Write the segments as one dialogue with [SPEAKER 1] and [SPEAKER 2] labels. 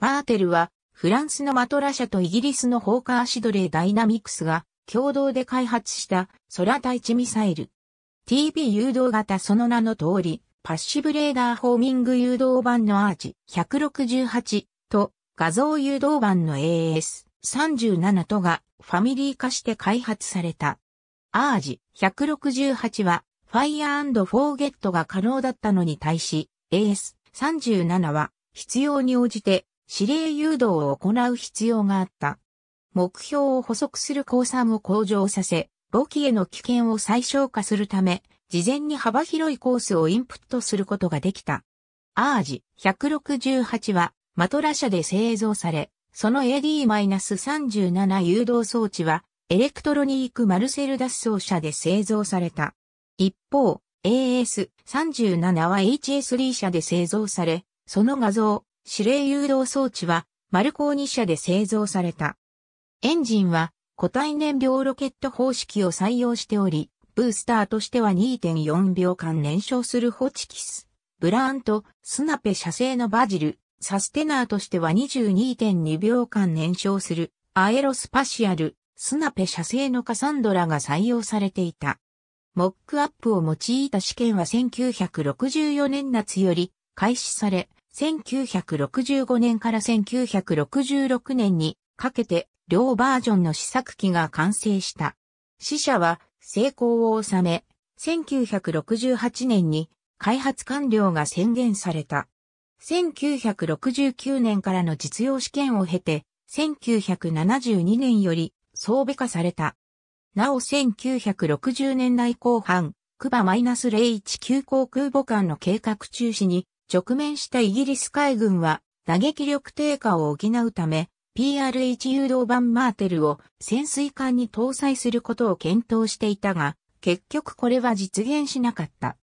[SPEAKER 1] マーテルは、フランスのマトラ社とイギリスのホーカーシドレーダイナミクスが共同で開発した空対地ミサイル。TB 誘導型その名の通り、パッシブレーダーホーミング誘導版のアーチ168と画像誘導版の AS37 とがファミリー化して開発された。アージ168はァイ r ーフォーゲットが可能だったのに対し AS37 は必要に応じて指令誘導を行う必要があった。目標を補足する降参を向上させ、簿記への危険を最小化するため、事前に幅広いコースをインプットすることができた。アージ168はマトラ社で製造され、その AD-37 誘導装置はエレクトロニークマルセル脱走車で製造された。一方、AS37 は HS リ社で製造され、その画像、指令誘導装置はマルコーニ社で製造された。エンジンは固体燃料ロケット方式を採用しており、ブースターとしては2.4秒間燃焼するホチキス、ブラーント、スナペ社製のバジル、サステナーとしては22.2秒間燃焼するアエロスパシアル、スナペ社製のカサンドラが採用されていた。モックアップを用いた試験は1964年夏より開始され、1965年から1966年にかけて両バージョンの試作機が完成した。死者は成功を収め、1968年に開発完了が宣言された。1969年からの実用試験を経て、1972年より装備化された。なお1960年代後半、クバ -019 航空母艦の計画中止に直面したイギリス海軍は打撃力低下を補うため、PRH 誘導版マーテルを潜水艦に搭載することを検討していたが、結局これは実現しなかった。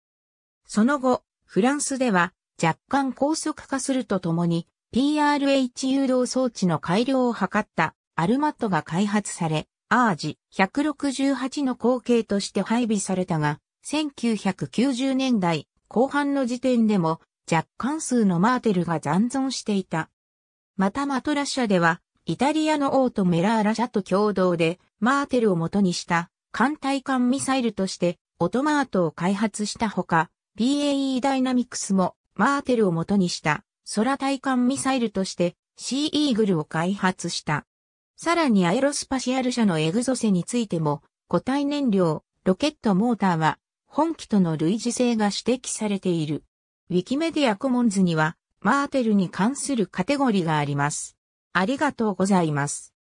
[SPEAKER 1] その後、フランスでは若干高速化するとともに、PRH 誘導装置の改良を図ったアルマットが開発され、アージ168の後継として配備されたが、1990年代後半の時点でも若干数のマーテルが残存していた。またマトラ社では、イタリアの王とメラーラ社と共同で、マーテルを元にした艦隊艦ミサイルとして、オトマートを開発したほか、BAE ダイナミクスもマーテルを元にした空対艦ミサイルとして、シーイーグルを開発した。さらにアエロスパシアル社のエグゾセについても、固体燃料、ロケットモーターは、本機との類似性が指摘されている。ウィキメディアコモンズには、マーテルに関するカテゴリがあります。ありがとうございます。